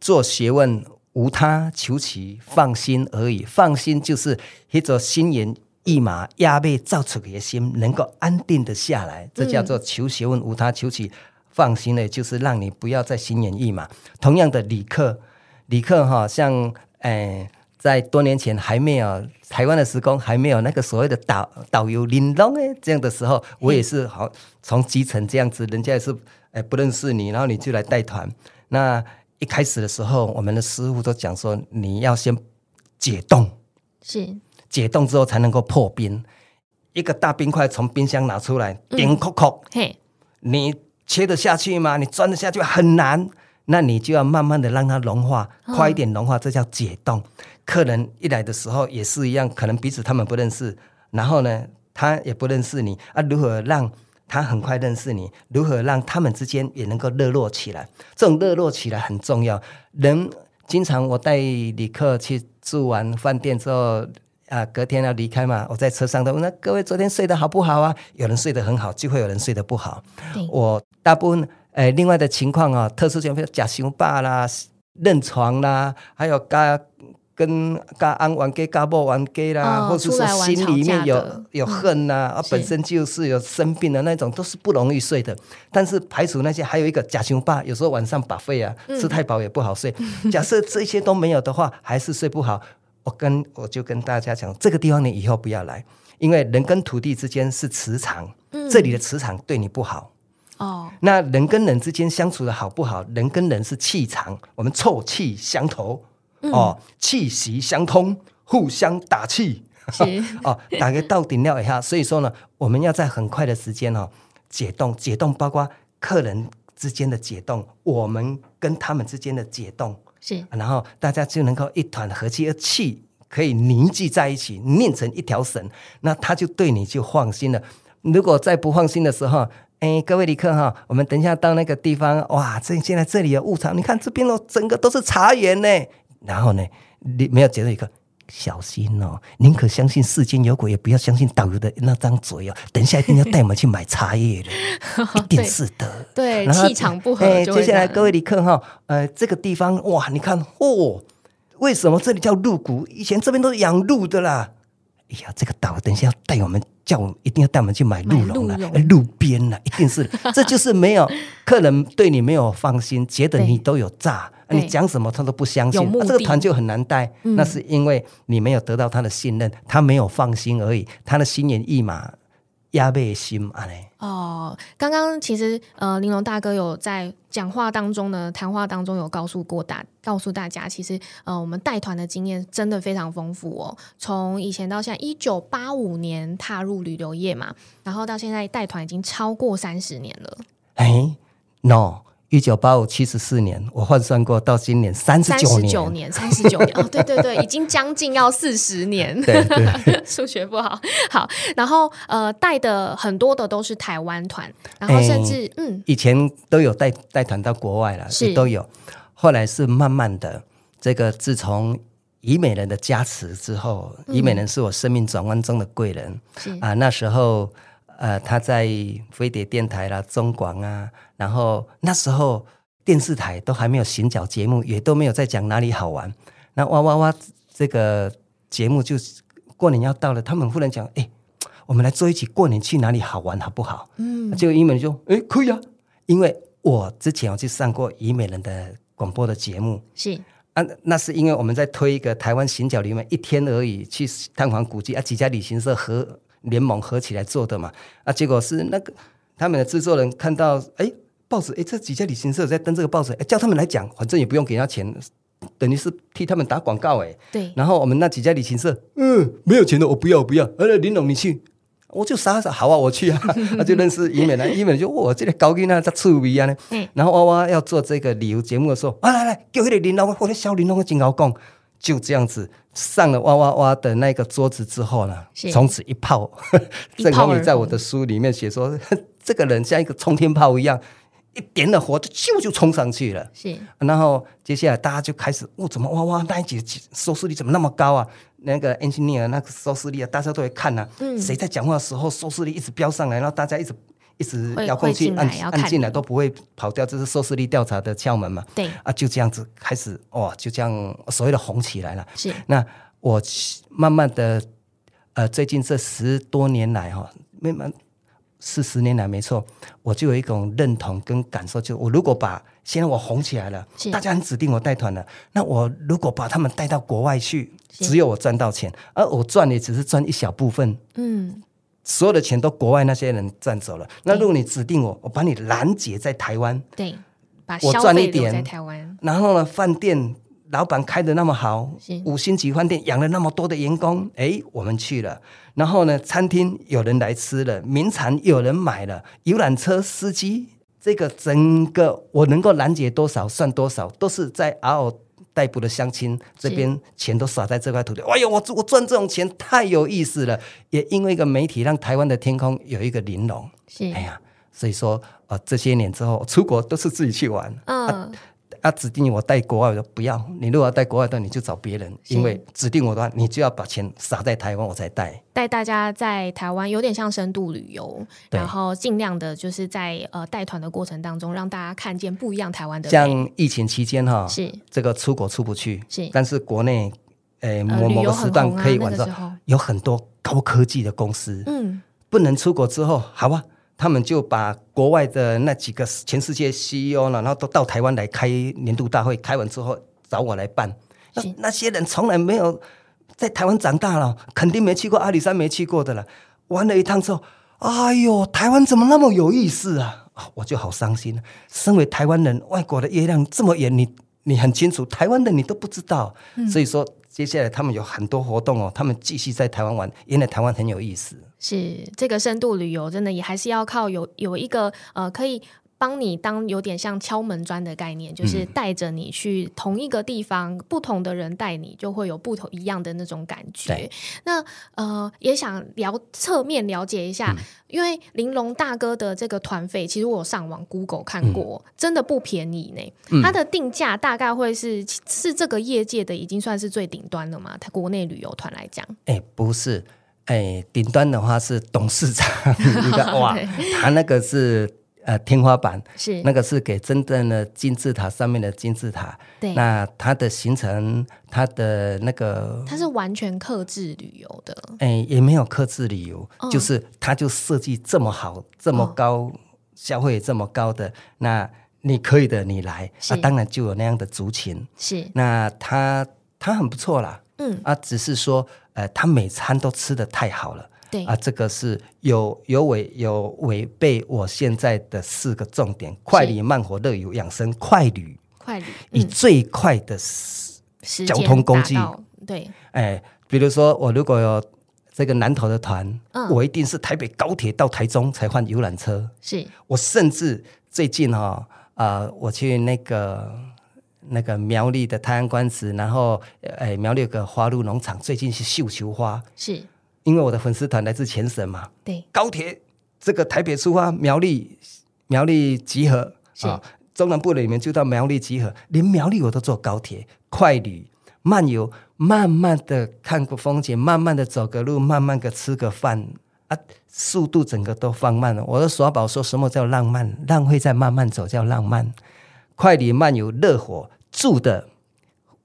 S1: 做学问。无他，求其放心而已。放心就是一种心猿意马压被造出个心，能够安定的下来。这叫做求学问无他，求其放心呢，就是让你不要再心猿意马。同样的，旅客，旅客哈，像哎，在多年前还没有台湾的时光，还没有那个所谓的导导游玲珑哎这样的时候，我也是好从基层这样子，人家也是哎不认识你，然后你就来带团那。一开始的时候，我们的师傅都讲说，你要先解冻，是解冻之后才能够破冰。一个大冰块从冰箱拿出来，冰口口，嘿，你切得下去吗？你钻得下去很难。那你就要慢慢的让它融化，快一点融化，这叫解冻。客人一来的时候也是一样，可能彼此他们不认识，然后呢，他也不认识你啊，如何让？他很快认识你，如何让他们之间也能够热络起来？这种热络起来很重要。人经常我带旅客去住完饭店之后啊，隔天要离开嘛，我在车上都问那各位昨天睡得好不好啊？有人睡得很好，就会有人睡得不好。我大部分诶，另外的情况啊，特殊情况，假凶霸啦、认床啦，还有该。跟家安玩 g 家 y 玩 g 啦，或者说心里面有有恨呐，啊，本身就是有生病的那种，都是不容易睡的。但是排除那些，还有一个假胸霸，有时候晚上把肺啊吃太饱也不好睡。假设这些都没有的话，还是睡不好。我跟我就跟大家讲，这个地方你以后不要来，因为人跟土地之间是磁场，这里的磁场对你不好。哦，那人跟人之间相处的好不好，人跟人是气场，我们臭气相投。哦，气息相通，互相打气，<laughs> 哦，打个到顶料一下。所以说呢，我们要在很快的时间哈解冻，解冻包括客人之间的解冻，我们跟他们之间的解冻是，然后大家就能够一团和气，而气可以凝聚在一起，拧成一条绳，那他就对你就放心了。如果再不放心的时候，哎，各位旅客哈，我们等一下到那个地方，哇，这现在这里有误差，你看这边哦，整个都是茶园呢。然后呢，你没有觉得一个小心哦？宁可相信世间有鬼，也不要相信导游的那张嘴哦。等一下一定要带我们去买茶叶的，<laughs> 一定是的。对，气场不合。接下来各位旅客哈，呃，这个地方哇，你看哦，为什么这里叫鹿谷？以前这边都是养鹿的啦。哎呀，这个岛等一下要带我们，叫我们一定要带我们去买鹿茸了，路边了，一定是。这就是没有客人对你没有放心，觉得你都有诈。你讲什么他都不相信，那这个团就很难带。那是因为你没有得到他的信任，他没有放心而已，他的心猿意马，压背心啊嘞。
S2: 哦，刚刚其实呃，玲珑大哥有在讲话当中呢，谈话当中有告诉过大，告诉大家，其实呃，我们带团的经验真的非常丰富哦。从以前到现在，一九八五年踏入旅游业嘛，然后到现在带团已经超过三十年了。
S1: 哎，no。一九八五七十四年，我换算过到今年三十九年，三十九年，
S2: 三十九年，哦，对对对，已经将近要四十年。<laughs> 数学不好。好，然后呃，带的很多的都是台湾团，
S1: 然后甚至嗯，以前都有带带团到国外了，是都有。后来是慢慢的，这个自从怡美人的加持之后，怡美人是我生命转弯中的贵人。是啊，那时候。呃，他在飞碟电台啦、中广啊，然后那时候电视台都还没有寻脚节目，也都没有在讲哪里好玩。那哇哇哇，这个节目就是过年要到了，他们忽然讲，哎，我们来做一起过年去哪里好玩好不好？嗯，就英美人说，哎，可以啊，因为我之前我去上过虞美人的广播的节目，是啊，那是因为我们在推一个台湾行脚里面一天而已，去探访古迹啊，几家旅行社和。联盟合起来做的嘛啊，结果是那个他们的制作人看到哎报纸哎，这几家旅行社在登这个报纸，哎叫他们来讲，反正也不用给他钱，等于是替他们打广告哎。对。然后我们那几家旅行社，嗯，没有钱的，我不要不要。哎，林总你去，我就傻傻好啊，我去啊。<laughs> 他就认识伊美兰，伊美就哇，这个高跟啊，这刺鼻啊呢。嗯。然后哇哇要做这个旅游节目的时候，啊来来，叫我个林龙，或者小林的真好讲。就这样子上了哇哇哇的那个桌子之后呢，从此一炮，<laughs> 郑光明在我的书里面写说，<laughs> 这个人像一个冲天炮一样，一点的火就咻就冲上去了。是，然后接下来大家就开始，哇，怎么哇哇那一集收视率怎么那么高啊？那个 engineer 那个收视率啊，大家都会看啊，谁在讲话的时候收视率一直飙上来，然后大家一直。一直遥控器按按进来都不会跑掉，这是收视率调查的窍门嘛？对啊，就这样子开始哇，就这样所谓的红起来了。是那我慢慢的呃，最近这十多年来哈，慢慢四十年来没错，我就有一种认同跟感受，就我如果把现在我红起来了，大家指定我带团了，那我如果把他们带到国外去，只有我赚到钱，而我赚的只是赚一小部分。嗯。所有的钱都国外那些人赚走了。那如果你指定我，我把你拦截在台湾。对，把我赚一点在台湾。然后呢，饭店老板开的那么好，五星级饭店养了那么多的员工。哎，我们去了。然后呢，餐厅有人来吃了，名产有人买了，游览车司机这个整个我能够拦截多少算多少，都是在澳。代步的相亲，这边钱都撒在这块土地。哎呦，我我赚这种钱太有意思了。也因为一个媒体，让台湾的天空有一个玲珑。是，哎呀，所以说，呃，这些年之后出国都是自己去玩。嗯。啊，指定我带国外的，不要你。如果要带国外的，你就找别人，因为指定我的话，你就要把钱撒在台湾，我才带。
S2: 带大家在台湾有点像深度旅游，然后尽量的就是在呃带团的过程当中，让大家看见不一样台湾的。像
S1: 疫情期间哈，是这个出国出不去，是，但是国内诶某某个时段可以玩的，有很多高科技的公司，嗯，不能出国之后好啊。他们就把国外的那几个全世界 CEO 呢，然后都到台湾来开年度大会，开完之后找我来办。那那些人从来没有在台湾长大，了肯定没去过阿里山，没去过的了。玩了一趟之后，哎呦，台湾怎么那么有意思啊！我就好伤心。身为台湾人，外国的月亮这么圆，你你很清楚，台湾的你都不知道。所以说，接下来他们有很多活动哦，他们继续在台湾玩。原来台湾很有意思。
S2: 是这个深度旅游真的也还是要靠有有一个呃可以帮你当有点像敲门砖的概念，就是带着你去同一个地方，不同的人带你就会有不同一样的那种感觉。那呃也想了侧面了解一下，因为玲珑大哥的这个团费，其实我上网 Google 看过，真的不便宜呢。它的定价大概会是是这个业界的已经算是最顶端了嘛？它国内旅游团来讲，
S1: 哎不是。哎，顶端的话是董事长，你 <laughs> 个哇，<laughs> 他那个是呃天花板，是那个是给真正的金字塔上面的金字塔。对，那它的形成，它的那个它
S2: 是完全克制旅游的，
S1: 哎，也没有克制旅游，就是它就设计这么好，这么高，消费这么高的，那你可以的，你来，那当然就有那样的族群。是，那它它很不错啦，嗯啊，只是说。呃，他每餐都吃的太好了，对啊，这个是有有违有违背我现在的四个重点：快旅慢活乐游养生。快旅，快旅，以最快的是交通工具，对，哎，比如说我如果有这个南投的团，嗯，我一定是台北高铁到台中才换游览车，是我甚至最近哈啊，我去那个。那个苗栗的泰安官子，然后诶，苗栗有个花鹿农场，最近是绣球花。是因为我的粉丝团来自全省嘛？对，高铁这个台北出发，苗栗苗栗集合啊，中南部里面就到苗栗集合，连苗栗我都坐高铁快旅慢游，慢慢的看过风景，慢慢的走个路，慢慢的吃个饭啊，速度整个都放慢了。我的耍宝说什么叫浪漫？浪费在慢慢走叫浪漫。快旅漫游，热火住的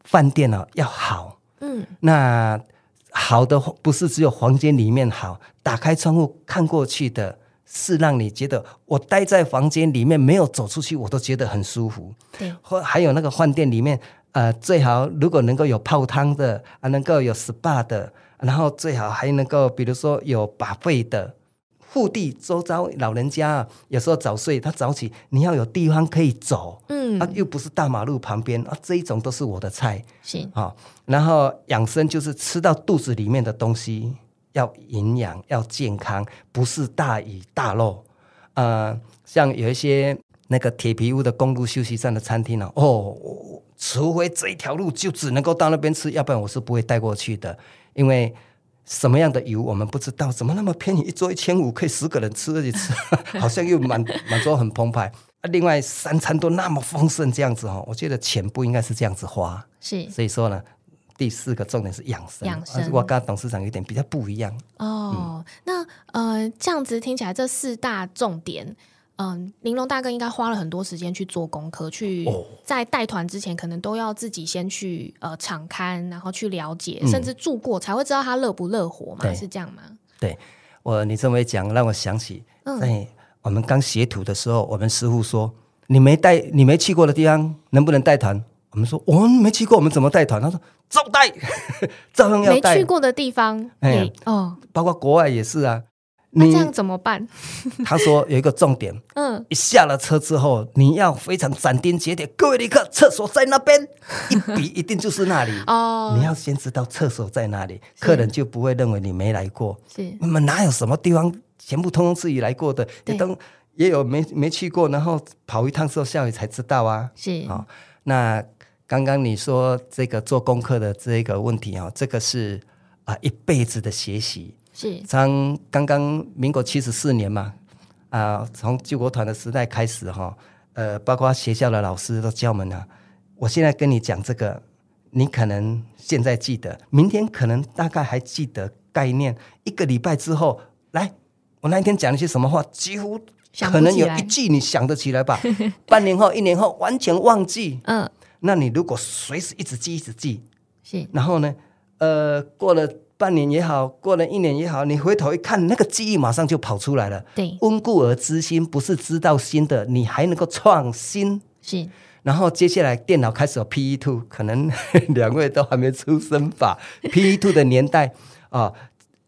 S1: 饭店呢要好，嗯，那好的不是只有房间里面好，打开窗户看过去的是让你觉得我待在房间里面没有走出去我都觉得很舒服，对，或还有那个饭店里面，呃，最好如果能够有泡汤的，啊，能够有 SPA 的，然后最好还能够比如说有把背的。腹地周遭老人家有时候早睡，他早起，你要有地方可以走，嗯，啊，又不是大马路旁边啊，这一种都是我的菜，是啊。然后养生就是吃到肚子里面的东西要营养要健康，不是大鱼大肉呃，像有一些那个铁皮屋的公路休息站的餐厅呢，哦，除非这一条路就只能够到那边吃，要不然我是不会带过去的，因为。什么样的油我们不知道，怎么那么便宜？一桌一千五，可以十个人吃一次，<laughs> 好像又满满桌很澎湃。另外三餐都那么丰盛，这样子哈，我觉得钱不应该是这样子花。是，所以说呢，第四个重点是养生。养生，我跟董事长有点比较不一样。
S2: 哦，那呃，这样子听起来，这四大重点。嗯，玲珑大哥应该花了很多时间去做功课，去在带团之前，可能都要自己先去呃，敞刊，然后去了解，甚至住过，才会知道他乐不乐活嘛，是这样吗？
S1: 对我，你这么讲，让我想起，在我们刚学徒的时候，我们师傅说：“你没带，你没去过的地方，能不能带团？”我们说：“我们没去过，我们怎么带团？”他说：“照带，<laughs> 照样要带。”没去
S2: 过的地方，哎，哦，
S1: 包括国外也是啊。那这样
S2: 怎么办？<laughs> 他说
S1: 有一个重点，嗯，下了车之后你要非常斩钉截铁，各位旅客，厕所在那边，<laughs> 一比一定就是那里
S2: 哦。你要
S1: 先知道厕所在哪里，客人就不会认为你没来过。是，那么哪有什么地方全部通通自己来过的？也都也有没没去过，然后跑一趟之后下雨才知道啊。是啊，那刚刚你说这个做功课的这个问题啊，这个是啊一辈子的学习。是从刚刚民国七十四年嘛，啊，从救国团的时代开始哈，呃，包括学校的老师都教我们啊。我现在跟你讲这个，你可能现在记得，明天可能大概还记得概念，一个礼拜之后来，我那一天讲了些什么话，几乎可能有一句你想得起来吧。<laughs> 半年后、一年后完全忘记，嗯，那你如果随时一直记、一直记，是，然后呢，呃，过了。半年也好，过了一年也好，你回头一看，那个记忆马上就跑出来了。对，温故而知新，不是知道新的，你还能够创新。是。然后接下来电脑开始有 P two，可能 <laughs> 两位都还没出生吧。P two 的年代啊，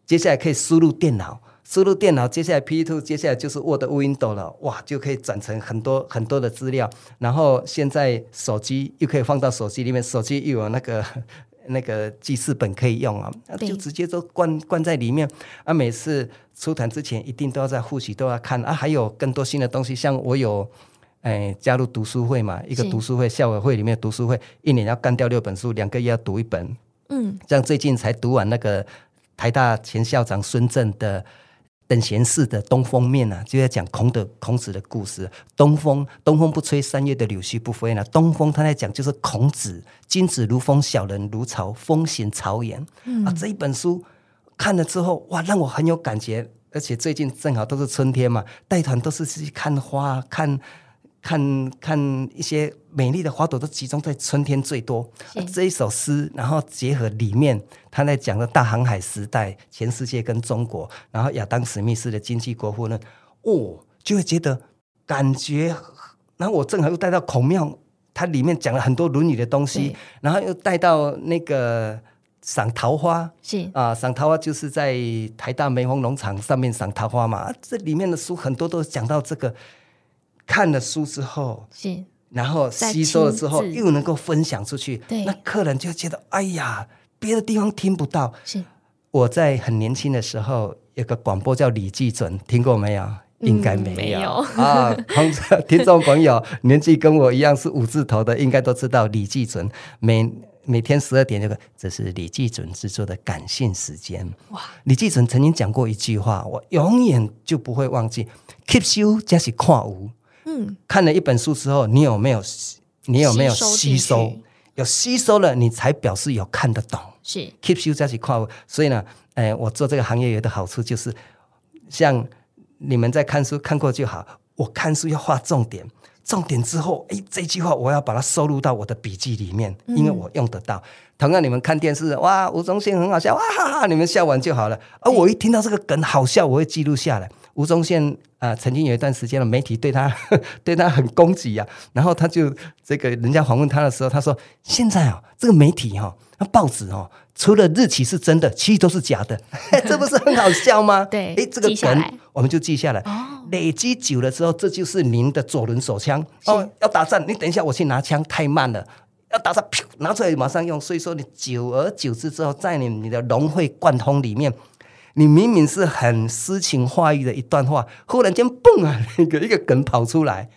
S1: 接下来可以输入电脑，输入电脑，接下来 P two，接下来就是 Word、w i n d o w 了。哇，就可以转成很多很多的资料。然后现在手机又可以放到手机里面，手机又有那个。那个记事本可以用啊，那就直接都关关在里面啊。每次出团之前，一定都要在复习，都要看啊。还有更多新的东西，像我有，哎，加入读书会嘛，一个读书会，校委会里面读书会，一年要干掉六本书，两个月要读一本。嗯，像最近才读完那个台大前校长孙正的。等闲事的东风面就在讲孔的孔子的故事。东风，东风不吹三月的柳絮不飞呢。东风他在讲就是孔子，君子如风，小人如草，风行草偃。啊，这一本书看了之后，哇，让我很有感觉。而且最近正好都是春天嘛，带团都是去看花看。看看一些美丽的花朵都集中在春天最多，这一首诗，然后结合里面他在讲的大航海时代，全世界跟中国，然后亚当史密斯的经济国富论，哦，就会觉得感觉，然后我正好又带到孔庙，它里面讲了很多《论语》的东西，然后又带到那个赏桃花，是啊，赏桃花就是在台大梅红农场上面赏桃花嘛，这里面的书很多都讲到这个。看了书之后，是然后吸收了之后，又能够分享出去，那客人就觉得，哎呀，别的地方听不到。是我在很年轻的时候有个广播叫李季准，听过没有？应该没有啊，听众朋友，年纪跟我一样是五字头的，应该都知道李季准。每每天十二点这个，这是李季准制作的感性时间。哇！李季准曾经讲过一句话，我永远就不会忘记：keep 修才是跨无。嗯，看了一本书之后，你有没有你有没有吸收？有吸收了，你才表示有看得懂。是，keep you 在一起所以呢，哎，我做这个行业有的好处就是，像你们在看书看过就好，我看书要画重点，重点之后，哎，这句话我要把它收录到我的笔记里面，因为我用得到。同样，你们看电视，哇，吴宗宪很好笑，哇哈哈，你们笑完就好了。而我一听到这个梗好笑，我会记录下来，吴宗宪。啊，曾经有一段时间了，媒体对他 <laughs> 对他很攻击呀。然后他就这个人家访问他的时候，他说：“现在啊，这个媒体哈，那报纸哦，除了日期是真的，其余都是假的，<laughs> 这不是很好笑吗？” <laughs> 对，哎，这个梗我们就记下来。累积久了之后，这就是您的左轮手枪哦。要打仗，你等一下我去拿枪，太慢了。要打仗，拿出来马上用。所以说，你久而久之之后，在你你的融会贯通里面。你明明是很诗情画意的一段话，忽然间蹦啊一个一个梗跑出来，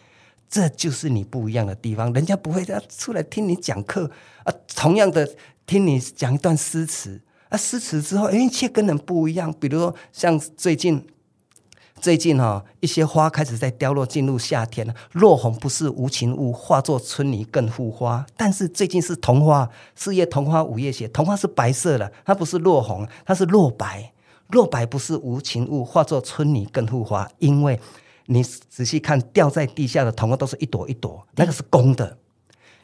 S1: 这就是你不一样的地方。人家不会，他出来听你讲课啊，同样的听你讲一段诗词啊，诗词之后一切跟人不一样。比如说像最近最近哈，一些花开始在凋落，进入夏天了。落红不是无情物，化作春泥更护花。但是最近是桐花，四月桐花五月雪，桐花是白色的，它不是落红，它是落白。若白不是无情物，化作春泥更护花。因为你仔细看，掉在地下的童花都是一朵一朵，那个是公的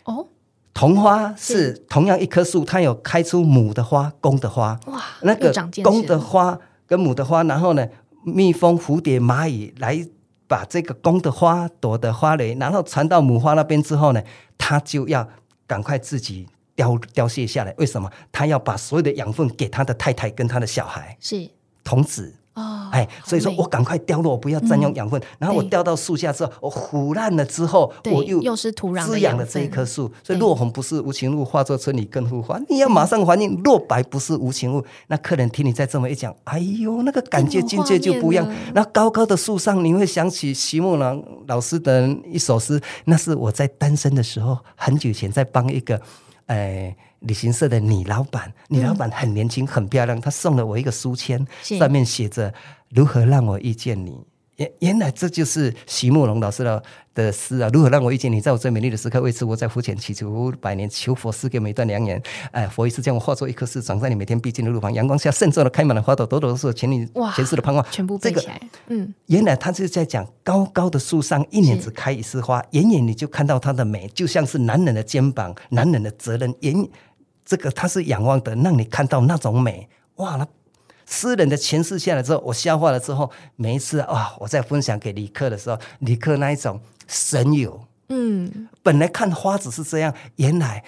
S1: 哦。童花是同样一棵树，它有开出母的花、公的花。哇，那个公的花跟母的花，然后呢，蜜蜂、蝴蝶、蚂蚁来把这个公的花朵的花蕾，然后传到母花那边之后呢，它就要赶快自己凋凋谢下来。为什么？它要把所有的养分给他的太太跟他的小孩。是。童子哦，哎，所以说我赶快掉落，不要占用养分。然后我掉到树下之后，腐烂了之后，我又又是土壤滋养了这一棵树。所以落红不是无情物，化作春泥更护花。你要马上回应，落白不是无情物。那客人听你再这么一讲，哎呦，那个感觉境界就不一样。那高高的树上，你会想起席慕蓉老师的一首诗，那是我在单身的时候很久前在帮一个，哎。旅行社的女老板，女老板很年轻，很漂亮。她送了我一个书签，上面写着“如何让我遇见你”。原原来这就是席慕容老师的的诗啊！如何让我遇见你，在我最美丽的时刻为此我，在佛前祈求百年求佛赐给我们一段良缘。哎，佛一是将我化作一棵树，长在你每天必经的路旁，阳光下慎重的开满了花朵，朵朵都是前你前世的盼望。全部这个，嗯，原来他是在讲高高的树上一年只开一次花，远远你就看到它的美，就像是男人的肩膀，男人的责任。远这个它是仰望的，让你看到那种美哇！那诗人的诠释下来之后，我消化了之后，每一次啊，我在分享给李克的时候，李克那一种神游，嗯，本来看花子是这样，原来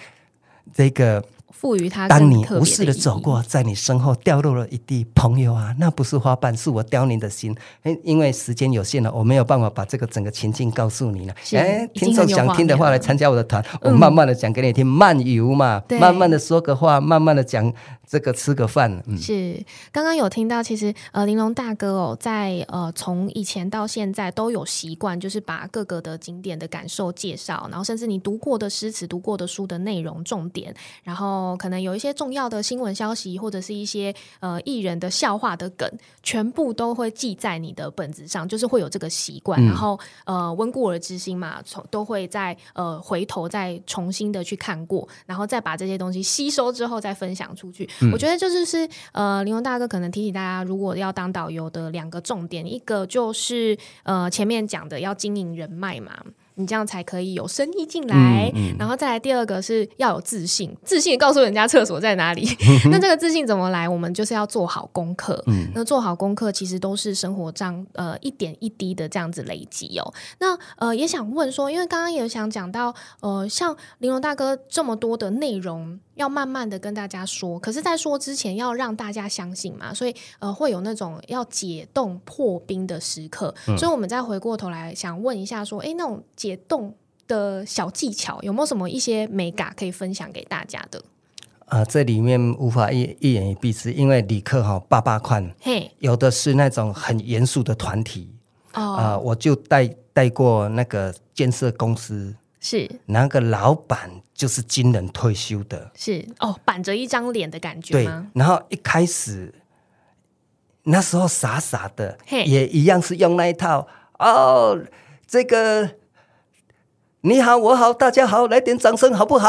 S1: 这个。
S2: 赋予他当你无视的
S1: 走过，在你身后掉落了一地朋友啊，那不是花瓣，是我凋零的心。因因为时间有限了，我没有办法把这个整个情境告诉你了。哎，听众想听的话来参加我的团，我慢慢的讲给你听，漫游嘛，慢慢的说个话，慢慢的讲这个吃个饭。嗯、
S2: 是，刚刚有听到，其实呃，玲珑大哥哦，在呃，从以前到现在都有习惯，就是把各个的景点的感受介绍，然后甚至你读过的诗词、读过的书的内容重点，然后。哦，可能有一些重要的新闻消息，或者是一些呃艺人的笑话的梗，全部都会记在你的本子上，就是会有这个习惯。然后呃，温故而知新嘛，从都会再呃回头再重新的去看过，然后再把这些东西吸收之后再分享出去。我觉得就是是呃，林文大哥可能提醒大家，如果要当导游的两个重点，一个就是呃前面讲的要经营人脉嘛。你这样才可以有生意进来，然后再来第二个是要有自信，自信告诉人家厕所在哪里。<laughs> 那这个自信怎么来？我们就是要做好功课。嗯，那做好功课其实都是生活这样呃一点一滴的这样子累积哦。那呃也想问说，因为刚刚也想讲到呃像玲珑大哥这么多的内容。要慢慢的跟大家说，可是，在说之前要让大家相信嘛，所以，呃，会有那种要解冻破冰的时刻。所以，我们再回过头来想问一下，说，哎，那种解冻的小技巧有没有什么一些美感可以分享给大家的？
S1: 啊，这里面无法一一言以蔽之，因为旅客哈八八款，嘿，有的是那种很严肃的团体，
S2: 啊，我
S1: 就带带过那个建设公司。是，那个老板就是金人退休的，
S2: 是哦，板着一张脸的感觉对。
S1: 然后一开始那时候傻傻的，也一样是用那一套哦，这个你好，我好，大家好，来点掌声好不好？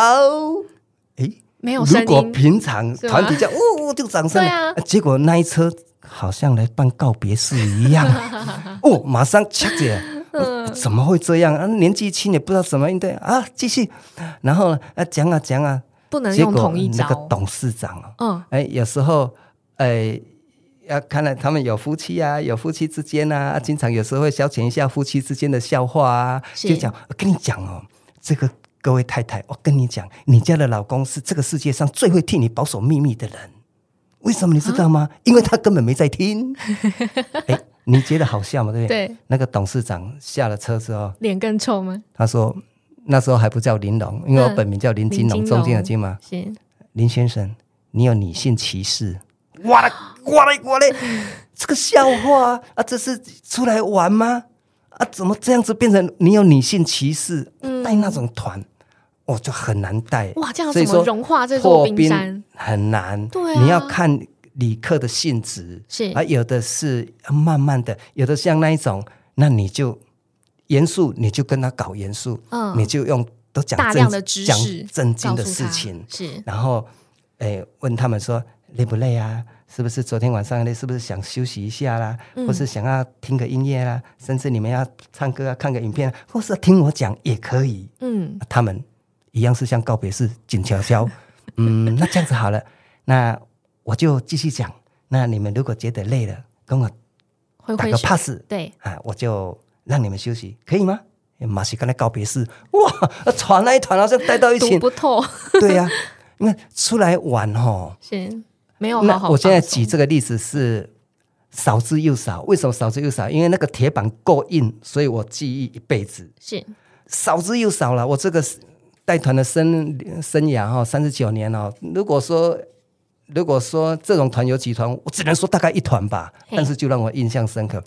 S1: 没有。如果平常团体叫哦，就掌声。啊。结果那一车好像来办告别式一样，<laughs> 哦，马上掐姐。怎么会这样啊？年纪轻也不知道怎么应对啊！继续，然后啊讲啊讲啊，不能用同一那个董事长哦，嗯，哎，有时候哎，要看来他们有夫妻啊，有夫妻之间啊，经常有时候会消遣一下夫妻之间的笑话啊。就讲，我跟你讲哦，这个各位太太，我跟你讲，你家的老公是这个世界上最会替你保守秘密的人。为什么你知道吗？因为他根本没在听。<laughs> 哎。你觉得好笑吗？对，不对，那个董事长下了车之后，
S2: 脸更臭吗？
S1: 他说那时候还不叫林龙，因为我本名叫林金龙，中间的金嘛。行。林先生，你有女性歧视？哇嘞哇嘞哇嘞！这个笑话啊，这是出来玩吗？啊，怎么这样子变成你有女性歧视？带那种团，我就很难带。哇，这样所以说融化这种冰山很难。对啊，你要看。旅客的性质是，而有的是慢慢的，有的像那一种，那你就严肃，你就跟他搞严肃，嗯，你就用都讲大量的知识，正经的事情是，然后诶，问他们说累不累啊？是不是昨天晚上累？是不是想休息一下啦？或是想要听个音乐啦？甚至你们要唱歌啊，看个影片，或是听我讲也可以，嗯，他们一样是像告别式，静悄悄，嗯，那这样子好了，那。我就继续讲。那你们如果觉得累了，跟我
S2: 打个 pass，对，
S1: 啊，我就让你们休息，可以吗？马西跟才告别式，哇，团那一团，好像带到一起，不
S2: 透，对呀。
S1: 那出来玩哦，行，没有好好。我现在举这个例子是少之又少，为什么少之又少？因为那个铁板够硬，所以我记忆一辈子。是少之又少了。我这个带团的生生涯哈，三十九年哦。如果说。如果说这种团游集团，我只能说大概一团吧，但是就让我印象深刻。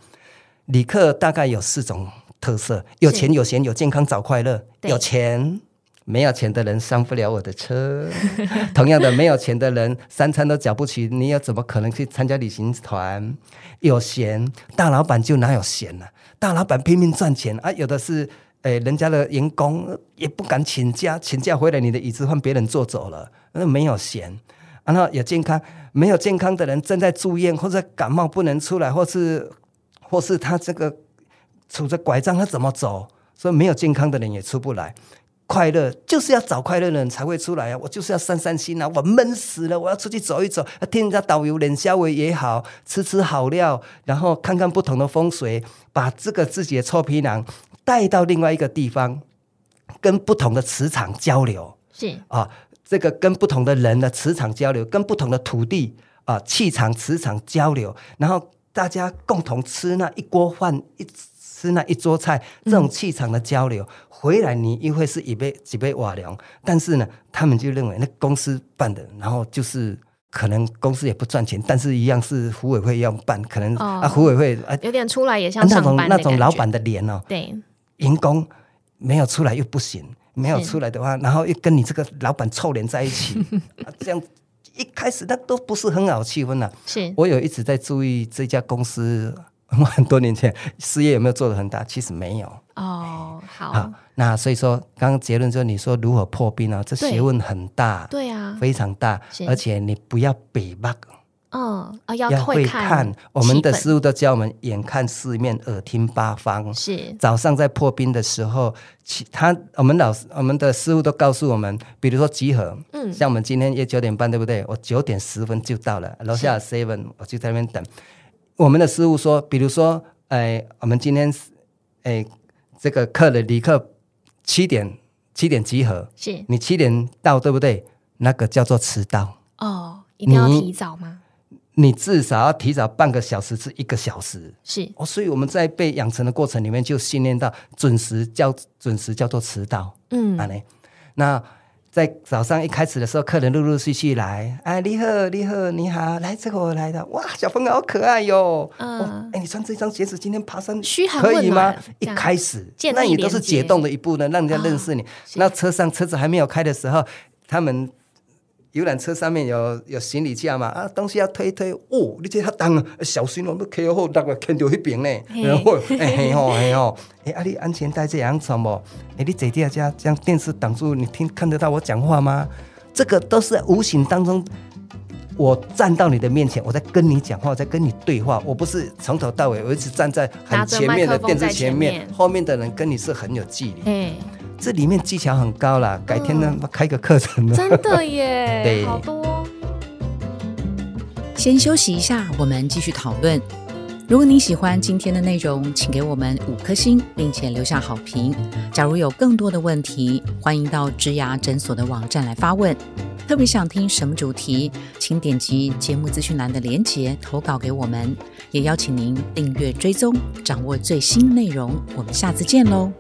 S1: 旅客大概有四种特色：有钱、有闲、有健康、找快乐。有钱，没有钱的人上不了我的车。<laughs> 同样的，没有钱的人三餐都缴不起，你又怎么可能去参加旅行团？有闲，大老板就哪有闲呢？大老板拼命赚钱，啊，有的是，诶，人家的员工也不敢请假，请假回来你的椅子换别人坐走了，那没有闲。然后也健康。没有健康的人正在住院，或者感冒不能出来，或是或是他这个拄着拐杖他怎么走？所以没有健康的人也出不来。快乐就是要找快乐的人才会出来啊！我就是要散散心啊！我闷死了，我要出去走一走，听人家导游人笑伟也好，吃吃好料，然后看看不同的风水，把这个自己的臭皮囊带到另外一个地方，跟不同的磁场交流。是啊。这个跟不同的人的磁场交流，跟不同的土地啊气场磁场交流，然后大家共同吃那一锅饭，一吃那一桌菜，这种气场的交流，回来你一会是一杯几杯瓦凉，但是呢，他们就认为那公司办的，然后就是可能公司也不赚钱，但是一样是胡委会要办，可能啊胡委会啊有
S2: 点出来也像那种那种老板的脸哦，对，
S1: 员工没有出来又不行。没有出来的话，然后又跟你这个老板臭脸在一起，<laughs> 这样一开始那都不是很好气氛了。是，我有一直在注意这家公司，<laughs> 很多年前事业有没有做的很大？其实没有。
S2: 哦，
S1: 好，那所以说，刚刚结论是你说如何破冰啊？这学问很大，对啊，非常大，而且你不要比 bug。
S2: 嗯要会看我们的师
S1: 傅都教我们眼看四面，耳听八方。是早上在破冰的时候，其他我们老师我们的师傅都告诉我们，比如说集合，嗯，像我们今天也九点半，对不对？我九点十分就到了楼下 seven，我就在那边等。我们的师傅说，比如说，哎，我们今天哎这个课的旅客七点七点集合，是你七点到对不对？那个叫做迟到
S2: 哦，一定要提早吗？
S1: 你至少要提早半个小时至一个小时，是哦，所以我们在被养成的过程里面，就训练到准时叫准时叫做迟到，嗯，啊嘞，那在早上一开始的时候，客人陆陆续续来，哎，你好，你好，你好，来这个我来的，哇，小峰好可爱哟，嗯，哎，你穿这双鞋子今天爬山可以吗？一开始，那你都是解冻的一步呢，让人家认识你。那车上车子还没有开的时候，他们。游览车上面有有行李架嘛？啊，东西要推推，哦，你这太重小心，我们开后那个看到那边呢。哎哦哎哦哎，你安全带这样什不？哎，你姐这家将电视挡住，你听看得到我讲话吗？这个都是无形当中，我站到你的面前，我在跟你讲话，在跟你对话。我不是从头到尾，我一直站在很前面的电视前面，后面的人跟你是很有距离。这里面技巧很高了，改天呢开个课程。呢。真的耶，<laughs> 好多。先休息一下，我们继续讨
S2: 论。如果您喜欢今天的内容，请给我们五颗星，并且留下好评。假如有更多的问题，欢迎到植牙诊所的网站来发问。特别想听什么主题，请点击节目资讯栏的链接投稿给我们。也邀请您订阅追踪，掌握最新内容。我们下次见喽。